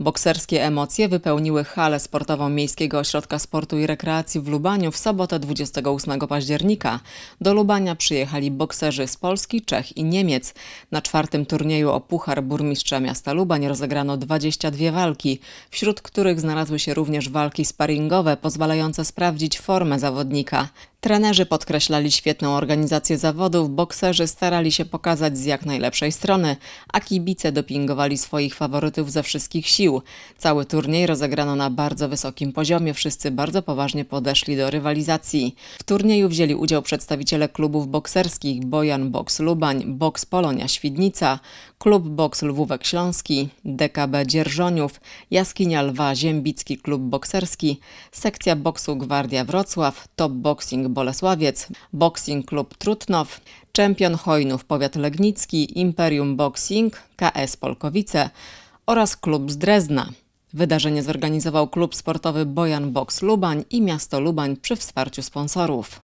Bokserskie emocje wypełniły halę sportową Miejskiego Ośrodka Sportu i Rekreacji w Lubaniu w sobotę 28 października. Do Lubania przyjechali bokserzy z Polski, Czech i Niemiec. Na czwartym turnieju o Puchar Burmistrza Miasta Lubań rozegrano 22 walki, wśród których znalazły się również walki sparingowe pozwalające sprawdzić formę zawodnika. Trenerzy podkreślali świetną organizację zawodów, bokserzy starali się pokazać z jak najlepszej strony, a kibice dopingowali swoich faworytów ze wszystkich sił. Cały turniej rozegrano na bardzo wysokim poziomie, wszyscy bardzo poważnie podeszli do rywalizacji. W turnieju wzięli udział przedstawiciele klubów bokserskich Bojan Boks Lubań, Boks Polonia Świdnica, Klub Boks Lwówek Śląski, DKB Dzierżoniów, Jaskinia Lwa Ziembicki Klub Bokserski, Sekcja Boksu Gwardia Wrocław, Top Boxing Bolesławiec, Boxing Klub Trutnow, Czempion Hojnów Powiat Legnicki, Imperium Boxing, KS Polkowice oraz Klub z Drezna. Wydarzenie zorganizował klub sportowy Bojan Box Lubań i miasto Lubań przy wsparciu sponsorów.